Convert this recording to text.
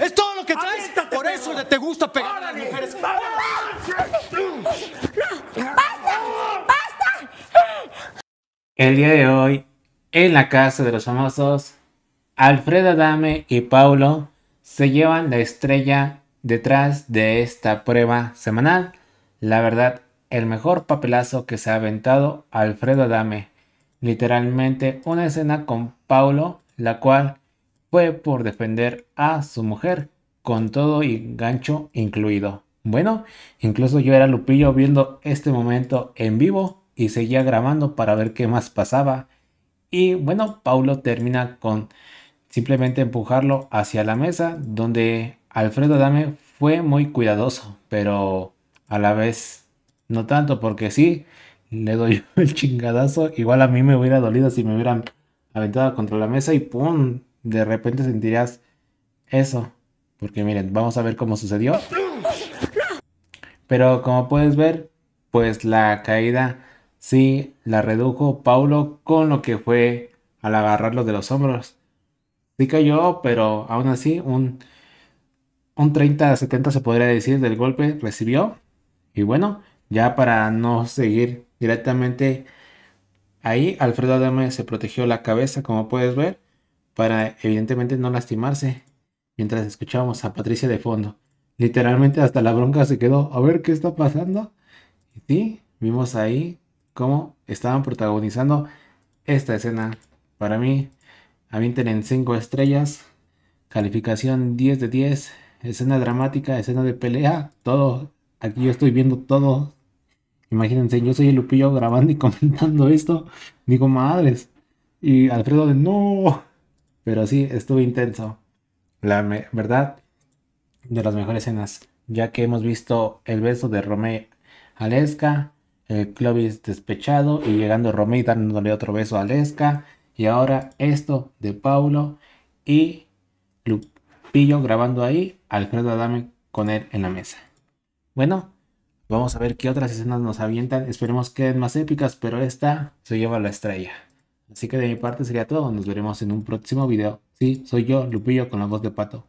Es todo lo que traes. Por eso te gusta pegar a las mujeres. El día de hoy, en la casa de los famosos, Alfredo Adame y Paulo se llevan la estrella detrás de esta prueba semanal. La verdad, el mejor papelazo que se ha aventado Alfredo Adame. Literalmente una escena con Paulo, la cual fue por defender a su mujer, con todo y gancho incluido. Bueno, incluso yo era Lupillo viendo este momento en vivo y seguía grabando para ver qué más pasaba. Y bueno, Paulo termina con simplemente empujarlo hacia la mesa donde Alfredo Dame fue muy cuidadoso, pero a la vez no tanto porque sí, le doy el chingadazo. Igual a mí me hubiera dolido si me hubieran aventado contra la mesa y ¡pum! de repente sentirás eso. Porque miren, vamos a ver cómo sucedió. Pero como puedes ver, pues la caída sí la redujo Paulo con lo que fue al agarrarlo de los hombros. Sí cayó, pero aún así un, un 30-70 se podría decir del golpe recibió. Y bueno, ya para no seguir directamente ahí, Alfredo Adame se protegió la cabeza como puedes ver para evidentemente no lastimarse, mientras escuchábamos a Patricia de fondo. Literalmente hasta la bronca se quedó, a ver qué está pasando. Y sí, vimos ahí cómo estaban protagonizando esta escena. Para mí, mí tienen 5 estrellas, calificación 10 de 10, escena dramática, escena de pelea, todo. Aquí yo estoy viendo todo. Imagínense, yo soy el Lupillo grabando y comentando esto. Digo, madres. Y Alfredo de no. Pero sí, estuvo intenso. La verdad, de las mejores escenas, ya que hemos visto el beso de Romeo a Lesca, el Clovis despechado y llegando Romeo y dándole otro beso a Lesca, y ahora esto de Paulo y Lupillo grabando ahí, Alfredo Adame con él en la mesa. Bueno, vamos a ver qué otras escenas nos avientan, esperemos que queden más épicas, pero esta se lleva la estrella. Así que de mi parte sería todo. Nos veremos en un próximo video. Sí, soy yo, Lupillo, con la voz de pato.